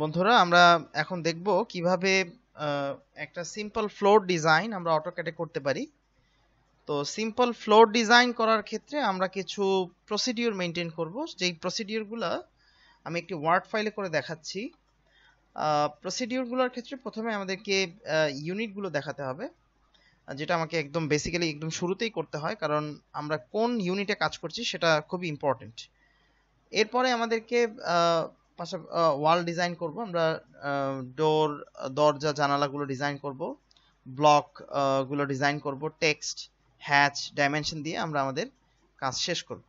বন্ধুরা আমরা এখন দেখব কিভাবে একটা সিম্পল ফ্লোর ডিজাইন আমরা অটোক্যাটে করতে পারি তো সিম্পল ফ্লোর ডিজাইন করার ক্ষেত্রে আমরা কিছু প্রসিডিওর মেনটেন করব যেই প্রসিডিওরগুলো আমি একটি ওয়ার্ড ফাইলে করে দেখাচ্ছি প্রসিডিওরগুলোর ক্ষেত্রে প্রথমে আমাদেরকে ইউনিটগুলো দেখাতে হবে যেটা আমাকে একদম বেসিক্যালি একদম শুরুতেই করতে হয় কারণ আমরা কোন ইউনিটে কাজ করছি সেটা খুবই ইম্পর্টেন্ট এরপরে আমাদেরকে পাশে ওয়াল ডিজাইন করব আমরা ডোর দরজা জানালাগুলো ডিজাইন করব ব্লক গুলো ডিজাইন করব টেক্সট হ্যাচ ডাইমেনশন দিয়ে আমরা আমাদের কাজ শেষ করব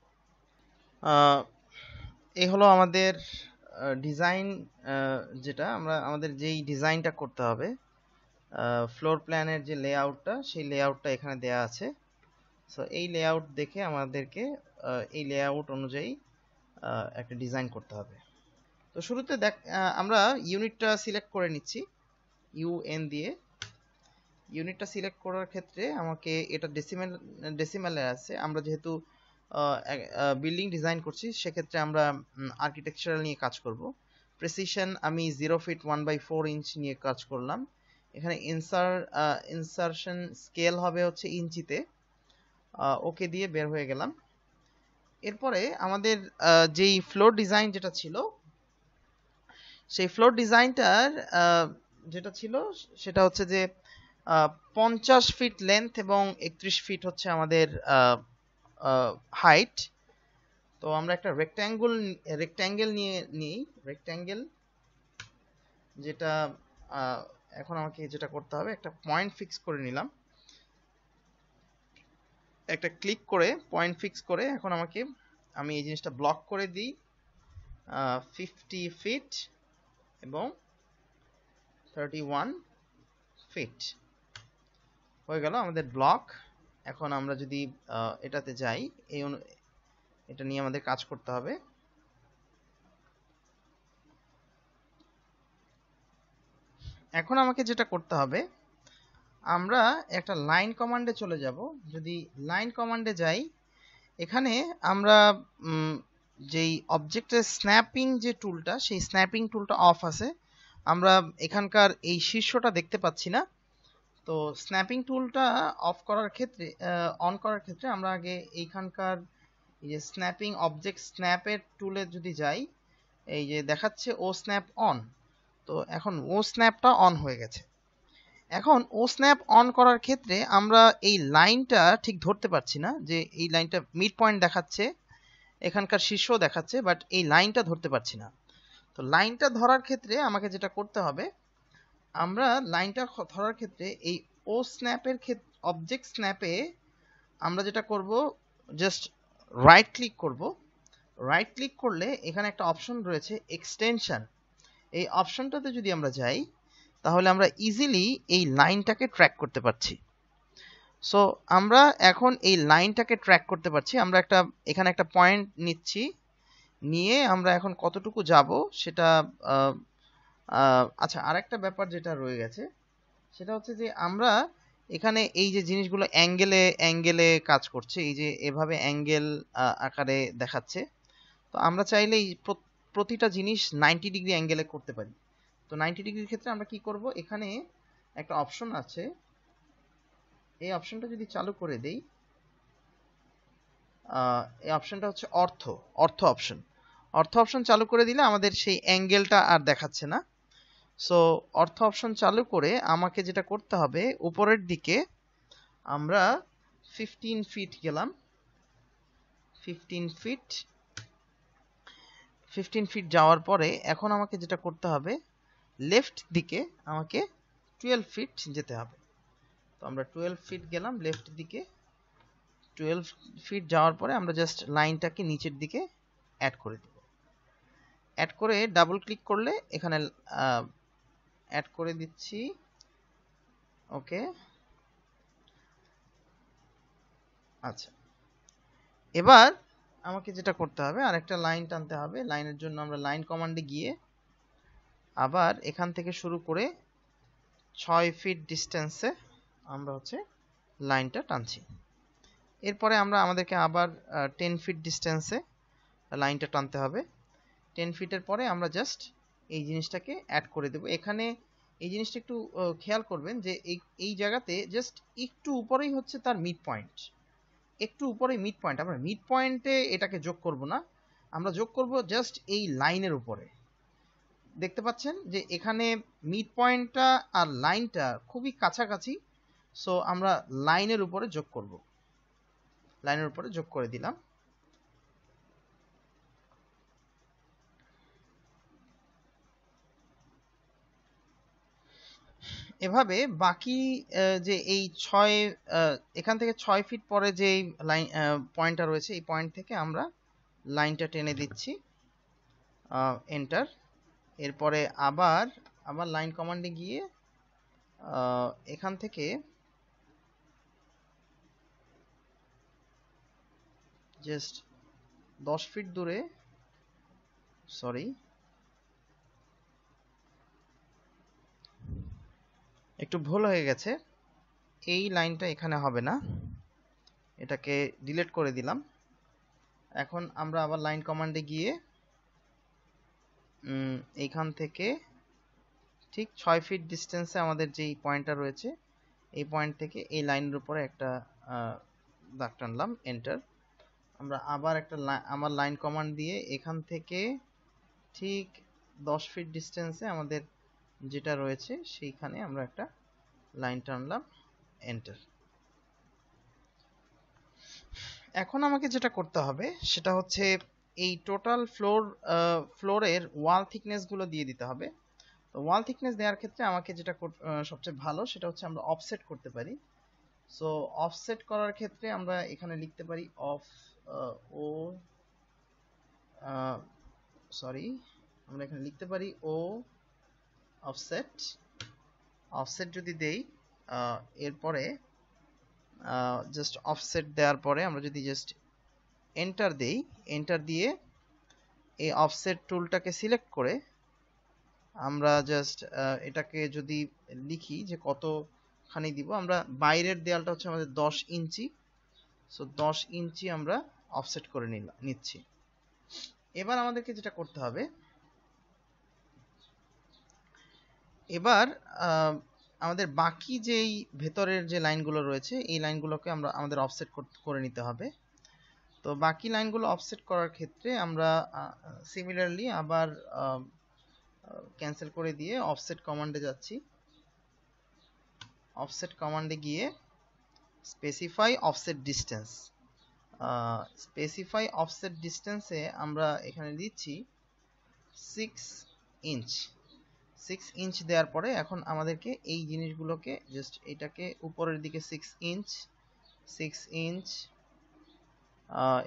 এই হলো আমাদের ডিজাইন যেটা আমরা আমাদের যেই ডিজাইনটা করতে হবে ফ্লোর প্ল্যানের যে লেআউটটা সেই লেআউটটা এখানে দেয়া আছে সো এই লেআউট দেখে আমাদেরকে এই লেআউট অনুযায়ী একটা ডিজাইন করতে হবে তো শুরুতে দেখ আমরা ইউনিটটা সিলেক্ট করে নিচ্ছি ইউএন দিয়ে ইউনিটটা সিলেক্ট করার ক্ষেত্রে আমাকে এটা ডেসিমেল ডেসিমেলে আছে আমরা যেহেতু বিল্ডিং ডিজাইন করছি সেক্ষেত্রে আমরা আর্কিটেকচারাল নিয়ে কাজ করব প্রেসিশন আমি zero feet one by four inch নিয়ে কাজ করলাম এখানে ইনসার ইনসারশন স্কেল হবে হচ্ছে ইঞ্চিতে ওকে দিয়ে বের হয়ে গেলাম এরপরে আমাদের যেই ফ্লোর ডিজাইন যেটা ছিল সেই ফ্লোর ডিজাইনটার যেটা ছিল সেটা হচ্ছে যে পঞ্চাশ ফিট লেন্থ এবং একত্রিশ ফিট হচ্ছে আমাদের হাইট তো আমরা একটা রেক্ট্যাঙ্গুল রেক্ট্যাঙ্গেল নিয়ে নিই রেক্ট্যাঙ্গেল যেটা এখন আমাকে যেটা করতে হবে একটা পয়েন্ট ফিক্স করে নিলাম একটা ক্লিক করে পয়েন্ট ফিক্স করে এখন আমাকে আমি এই জিনিসটা ব্লক করে দিই ফিফটি ফিট এবং থার্টি ওয়ান ফিট হয়ে গেল আমাদের ব্লক এখন আমরা যদি এটাতে যাই এই এটা নিয়ে আমাদের কাজ করতে হবে এখন আমাকে যেটা করতে হবে আমরা একটা লাইন কমান্ডে চলে যাব যদি লাইন কমান্ডে যাই এখানে আমরা যেই অবজেক্টের স্ন্যাপিং যে টুলটা সেই স্ন্যাপিং টুলটা অফ আছে আমরা এখানকার এই শীর্ষটা দেখতে পাচ্ছি না তো স্ন্যাপিং টুলটা অফ করার ক্ষেত্রে অন করার ক্ষেত্রে আমরা আগে এইখানকার এই যে স্ন্যাপিং অবজেক্ট স্ন্যাপের টুলে যদি যাই এই যে দেখাচ্ছে ও স্ন্যাপ অন তো এখন ও স্ন্যাপটা অন হয়ে গেছে এখন ও স্ন্যাপ অন করার ক্ষেত্রে আমরা এই লাইনটা ঠিক ধরতে পারছি না যে এই লাইনটা মিড পয়েন্ট দেখাচ্ছে এখানকার শীর্ষ দেখাচ্ছে বাট এই লাইনটা ধরতে পারছি না তো লাইনটা ধরার ক্ষেত্রে আমাকে যেটা করতে হবে আমরা লাইনটা ধরার ক্ষেত্রে এই ও স্ন্যাপের ক্ষেত্রে অবজেক্ট স্ন্যাপে আমরা যেটা করব জাস্ট রাইট ক্লিক করব রাইট ক্লিক করলে এখানে একটা অপশন রয়েছে এক্সটেনশন এই অপশনটাতে যদি আমরা যাই তাহলে আমরা ইজিলি এই লাইনটাকে ট্র্যাক করতে পারছি সো আমরা এখন এই লাইনটাকে ট্র্যাক করতে পারছি আমরা একটা এখানে একটা পয়েন্ট নিচ্ছি নিয়ে আমরা এখন কতটুকু যাব সেটা আচ্ছা আরেকটা ব্যাপার যেটা রয়ে গেছে সেটা হচ্ছে যে আমরা এখানে এই যে জিনিসগুলো অ্যাঙ্গেলে অ্যাঙ্গেলে কাজ করছে এই যে এভাবে অ্যাঙ্গেল আকারে দেখাচ্ছে তো আমরা চাইলে এই প্রতিটা জিনিস নাইনটি ডিগ্রি অ্যাঙ্গেলে করতে পারি তো নাইনটি ডিগ্রির ক্ষেত্রে আমরা কি করব এখানে একটা অপশন আছে এই অপশনটা যদি চালু করে দেই এই অপশনটা হচ্ছে অর্থ অর্থ অপশন অর্থ অপশন চালু করে দিলে আমাদের সেই অ্যাঙ্গেলটা আর দেখাচ্ছে না সো অর্থ অপশন চালু করে আমাকে যেটা করতে হবে উপরের দিকে আমরা ফিফটিন ফিট গেলাম ফিফটিন ফিট ফিফটিন ফিট যাওয়ার পরে এখন আমাকে যেটা করতে হবে লেফট দিকে আমাকে টুয়েলভ ফিট যেতে হবে তো আমরা টুয়েলভ ফিট গেলাম লেফট দিকে টুয়েলভ ফিট যাওয়ার পরে আমরা জাস্ট লাইনটাকে নিচের দিকে অ্যাড করে দেব অ্যাড করে ডাবল ক্লিক করলে এখানে অ্যাড করে দিচ্ছি ওকে আচ্ছা এবার আমাকে যেটা করতে হবে আরেকটা লাইন টানতে হবে লাইনের জন্য আমরা লাইন কমান্ডে গিয়ে আবার এখান থেকে শুরু করে ছয় ফিট ডিস্টেন্সে আমরা হচ্ছে লাইনটা টানছি এরপরে আমরা আমাদেরকে আবার টেন ফিট ডিস্টেন্সে লাইনটা টানতে হবে টেন ফিটের পরে আমরা জাস্ট এই জিনিসটাকে অ্যাড করে দেব এখানে এই জিনিসটা একটু খেয়াল করবেন যে এই এই জায়গাতে জাস্ট একটু উপরেই হচ্ছে তার মিড পয়েন্ট একটু উপরে মিড পয়েন্ট আমরা মিড পয়েন্টে এটাকে যোগ করব না আমরা যোগ করব জাস্ট এই লাইনের উপরে দেখতে পাচ্ছেন যে এখানে মিড পয়েন্টটা আর লাইনটা খুবই কাছাকাছি সো আমরা লাইনের উপরে যোগ করব লাইনের উপরে যোগ করে দিলাম এভাবে বাকি যে এই ছয় এখান থেকে ছয় ফিট পরে যে লাইন পয়েন্টটা রয়েছে এই পয়েন্ট থেকে আমরা লাইনটা টেনে দিচ্ছি এন্টার এরপরে আবার আবার লাইন কমান্ডে গিয়ে এখান থেকে জাস্ট দশ ফিট দূরে সরি একটু ভুল হয়ে গেছে এই লাইনটা এখানে হবে না এটাকে ডিলেট করে দিলাম এখন আমরা আবার লাইন কমান্ডে গিয়ে এইখান থেকে ঠিক ছয় ফিট ডিস্টেন্সে আমাদের যেই পয়েন্টটা রয়েছে এই পয়েন্ট থেকে এই লাইনের উপরে একটা দাগ টানলাম এন্টার আমরা আবার একটা আমার লাইন কমান্ড দিয়ে এখান থেকে ঠিক দশ ফিট ডিস্টেন্সে আমাদের যেটা রয়েছে সেইখানে আমরা একটা লাইন টানলাম এন্টার এখন আমাকে যেটা করতে হবে সেটা হচ্ছে এই টোটাল ফ্লোর ফ্লোরের ওয়াল থিকনেসগুলো দিয়ে দিতে হবে তো ওয়াল থিকনেস দেওয়ার ক্ষেত্রে আমাকে যেটা সবচেয়ে ভালো সেটা হচ্ছে আমরা অফসেট করতে পারি সো অফসেট করার ক্ষেত্রে আমরা এখানে লিখতে পারি অফ ও সরি আমরা এখানে লিখতে পারি ও অফসেট অফসেট যদি দেই এরপরে জাস্ট অফসেট দেওয়ার পরে আমরা যদি জাস্ট এন্টার দেই এন্টার দিয়ে এই অফসেট টুলটাকে সিলেক্ট করে আমরা জাস্ট এটাকে যদি লিখি যে কতখানি দিব আমরা বাইরের দেয়ালটা হচ্ছে আমাদের দশ ইঞ্চি সো দশ ইঞ্চি আমরা অফসেট করে নিলাম নিচ্ছি এবার আমাদেরকে যেটা করতে হবে এবার আমাদের বাকি যেই ভেতরের যে লাইনগুলো রয়েছে এই লাইনগুলোকে আমরা আমাদের অফসেট করে নিতে হবে তো বাকি লাইনগুলো অফসেট করার ক্ষেত্রে আমরা সিমিলারলি আবার ক্যান্সেল করে দিয়ে অফসেট কমান্ডে যাচ্ছি অফসেট কমান্ডে গিয়ে specify offset distance specify offset ডিস্টেন্সে আমরা এখানে দিচ্ছি সিক্স ইঞ্চ সিক্স ইঞ্চ দেওয়ার পরে এখন আমাদেরকে এই জিনিসগুলোকে জাস্ট এটাকে উপরের দিকে সিক্স ইঞ্চ সিক্স ইঞ্চ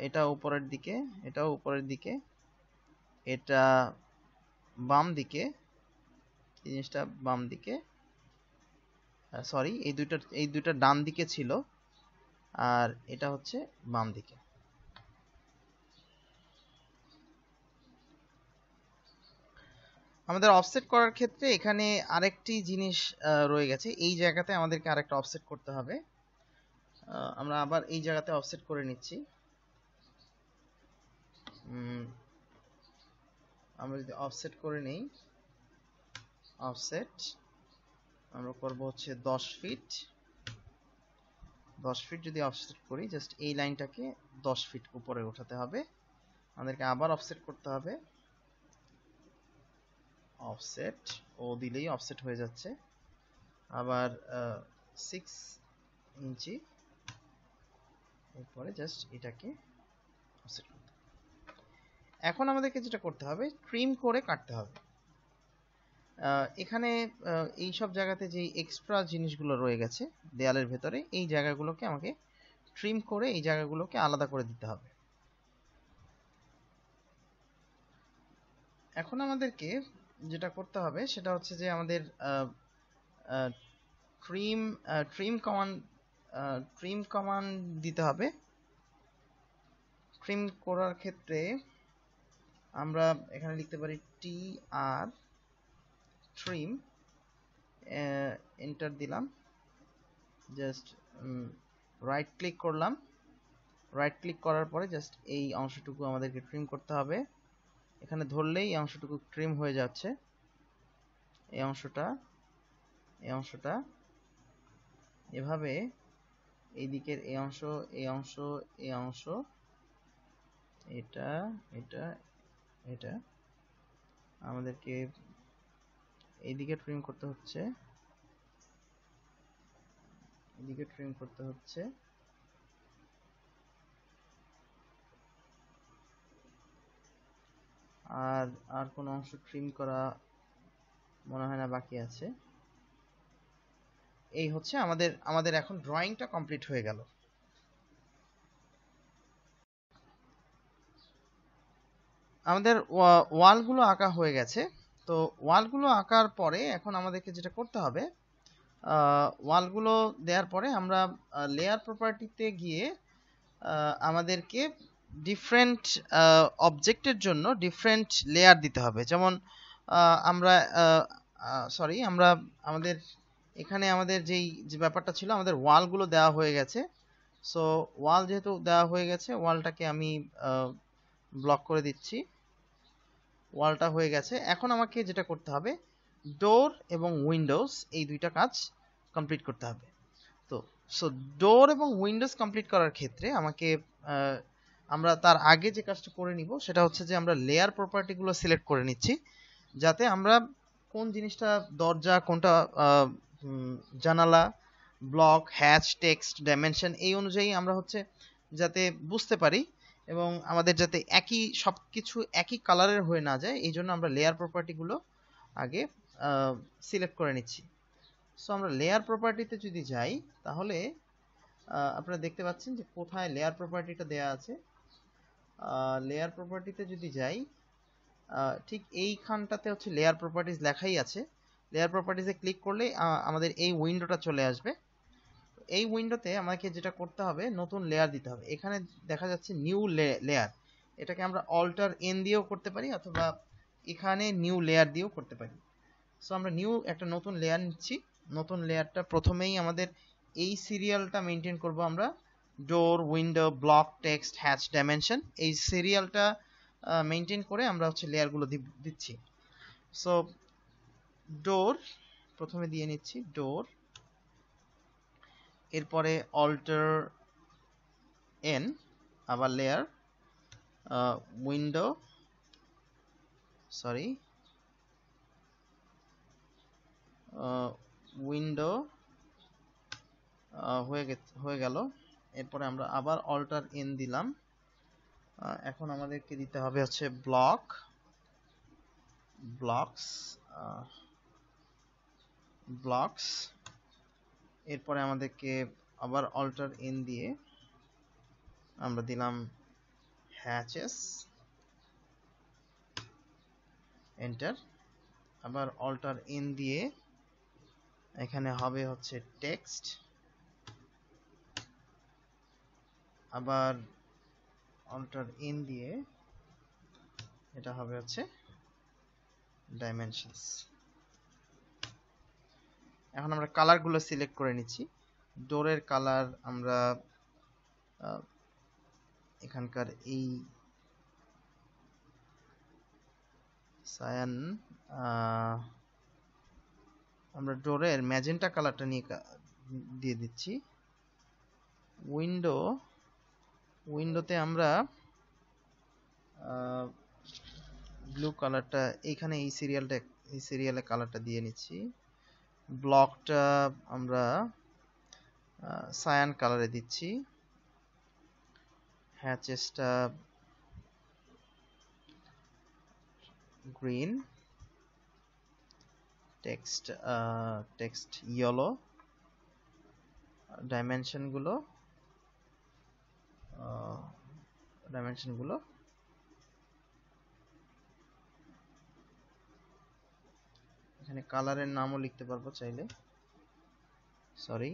এটা উপরের দিকে এটাও উপরের দিকে এটা বাম দিকে জিনিসটা বাম দিকে সরি এই দুইটা এই দুইটা ডান দিকে ছিল আর এটা হচ্ছে বাম দিকে আমাদের অফসেট করার ক্ষেত্রে এখানে আরেকটি জিনিস রয়ে গেছে এই জায়গাতে আমাদেরকে আরেকটা অফসেট করতে হবে আমরা আবার এই জায়গাতে অফসেট করে নিচ্ছি আমরা যদি অফসেট করে নেই অফসেট আমরা করব হচ্ছে দশ ফিট দশ ফিট যদি অফসেট করি জাস্ট এই লাইনটাকে দশ ফিট উপরে উঠাতে হবে আমাদেরকে আবার অফসেট করতে হবে অফসেট ও দিলেই অফসেট হয়ে যাচ্ছে আবার সিক্স ইঞ্চি এরপরে জাস্ট এটাকে অফসেট করতে এখন আমাদেরকে যেটা করতে হবে ট্রিম করে কাটতে হবে এখানে এই সব জায়গাতে যেই এক্সট্রা জিনিসগুলো রয়ে গেছে দেয়ালের ভেতরে এই জায়গাগুলোকে আমাকে ট্রিম করে এই জায়গাগুলোকে আলাদা করে দিতে হবে এখন আমাদেরকে যেটা করতে হবে সেটা হচ্ছে যে আমাদের trim trim command trim command দিতে হবে ট্রিম করার ক্ষেত্রে আমরা এখানে লিখতে পারি T R trim enter uh, দিলাম জাস্ট রাইট ক্লিক করলাম রাইট ক্লিক করার পরে জাস্ট এই অংশটুকু আমাদেরকে ট্রিম করতে হবে এখানে ধরলেই এই অংশটুকু ট্রিম হয়ে যাচ্ছে এই অংশটা এই অংশটা এভাবে এই দিকের এই অংশ এই অংশ এই অংশ এটা এটা এটা আমাদেরকে এইদিকে ট্রিম করতে হচ্ছে এদিকে ট্রিম করতে হচ্ছে আর আর কোনো অংশ ট্রিম করা মনে হয় না বাকি আছে এই হচ্ছে আমাদের আমাদের এখন ড্রয়িংটা কমপ্লিট হয়ে গেল আমাদের ওয়ালগুলো আঁকা হয়ে গেছে তো ওয়ালগুলো আঁকার পরে এখন আমাদেরকে যেটা করতে হবে ওয়ালগুলো দেওয়ার পরে আমরা লেয়ার প্রপার্টিতে গিয়ে আমাদেরকে ডিফারেন্ট অবজেক্টের জন্য ডিফারেন্ট লেয়ার দিতে হবে যেমন আমরা সরি আমরা আমাদের এখানে আমাদের যেই যে ব্যাপারটা ছিল আমাদের ওয়ালগুলো দেওয়া হয়ে গেছে সো ওয়াল যেহেতু দেওয়া হয়ে গেছে ওয়ালটাকে আমি ব্লক করে দিচ্ছি ওয়ালটা হয়ে গেছে এখন আমাকে যেটা করতে হবে ডোর এবং উইন্ডোজ এই দুইটা কাজ কমপ্লিট করতে হবে তো সো ডোর এবং উইন্ডোজ কমপ্লিট করার ক্ষেত্রে আমাকে আমরা তার আগে যে কাজটা করে নিব সেটা হচ্ছে যে আমরা লেয়ার প্রপার্টিগুলো সিলেক্ট করে নিচ্ছি যাতে আমরা কোন জিনিসটা দরজা কোনটা জানালা ব্লক হ্যাচ টেক্সট ডাইমেনশন এই অনুযায়ী আমরা হচ্ছে যাতে বুঝতে পারি এবং আমাদের যাতে একই সব কিছু একই কালারের হয়ে না যায় এই জন্য আমরা লেয়ার প্রপার্টিগুলো আগে সিলেক্ট করে নিচ্ছি সো আমরা লেয়ার প্রপার্টিতে যদি যাই তাহলে আপনারা দেখতে পাচ্ছেন যে কোথায় লেয়ার প্রপার্টিটা দেয়া আছে লেয়ার প্রপার্টিতে যদি যাই ঠিক এইখানটাতে হচ্ছে লেয়ার প্রপার্টিজ লেখাই আছে লেয়ার প্রপার্টিজে ক্লিক করলে আমাদের এই উইন্ডোটা চলে আসবে এই উইন্ডোতে আমাকে যেটা করতে হবে নতুন লেয়ার দিতে হবে এখানে দেখা যাচ্ছে নিউ লেয়ার এটাকে আমরা অল্টার এন দিয়েও করতে পারি অথবা এখানে নিউ লেয়ার দিয়েও করতে পারি সো আমরা নিউ একটা নতুন লেয়ার নিচ্ছি নতুন লেয়ারটা প্রথমেই আমাদের এই সিরিয়ালটা মেনটেন করব আমরা door window block text hatch dimension এই সিরিয়ালটা মেনটেন করে আমরা হচ্ছে লেয়ারগুলো দিচ্ছি সো ডোর প্রথমে দিয়ে নিচ্ছি ডোর এরপরে অল্টার এন আবার লেয়ার উইন্ডো সরি উইন্ডো হয়ে গে হয়ে গেল এরপরে আমরা আবার অল্টার এন দিলাম এখন আমাদেরকে দিতে হবে হচ্ছে ব্লক ব্লকস ব্লকস এরপরে আমাদেরকে আবার অল্টার ইন দিয়ে আমরা দিলাম হ্যাচেস এন্টার আবার অল্টার ইন দিয়ে এখানে হবে হচ্ছে টেক্সট আবার অল্টার ইন দিয়ে এটা হবে হচ্ছে ডাইমেনশনস এখন আমরা কালারগুলো সিলেক্ট করে নিচ্ছি ডোরের কালার আমরা এখানকার এই সায়ান আমরা ডোরের ম্যাজেন্টা কালারটা নিয়ে দিয়ে দিচ্ছি উইন্ডো উইন্ডোতে আমরা ব্লু কালারটা এইখানে এই সিরিয়ালটা এই সিরিয়ালে কালারটা দিয়ে নিচ্ছি ব্লকটা আমরা সায়ান কালারে দিচ্ছি হ্যাচেসটা গ্রিন টেক্সট টেক্সট ইয়েলো ডাইমেনশনগুলো ডাইমেনশনগুলো এখানে কালারের নামও লিখতে পারবো চাইলে সরি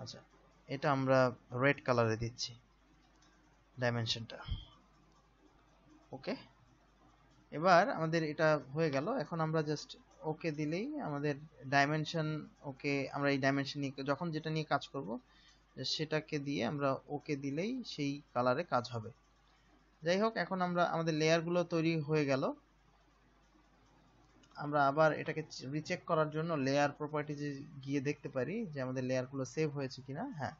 আচ্ছা এটা আমরা রেড কালারে দিচ্ছি ডাইমেনশনটা ওকে এবার আমাদের এটা হয়ে গেল এখন আমরা জাস্ট ওকে দিলেই আমাদের ডাইমেনশন ওকে আমরা এই ডাইমেনশন নিয়ে যখন যেটা নিয়ে কাজ করব সেটাকে দিয়ে আমরা ওকে দিলেই সেই কালারে কাজ হবে যাই হোক এখন আমরা আমাদের লেয়ারগুলো তৈরি হয়ে গেল আমরা আবার এটাকে রিচেক করার জন্য লেয়ার প্রপার্টিজে গিয়ে দেখতে পারি যে আমাদের লেয়ারগুলো সেভ হয়েছে কিনা হ্যাঁ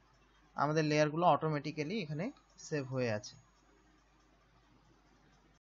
আমাদের লেয়ারগুলো অটোমেটিক্যালি এখানে সেভ হয়ে আছে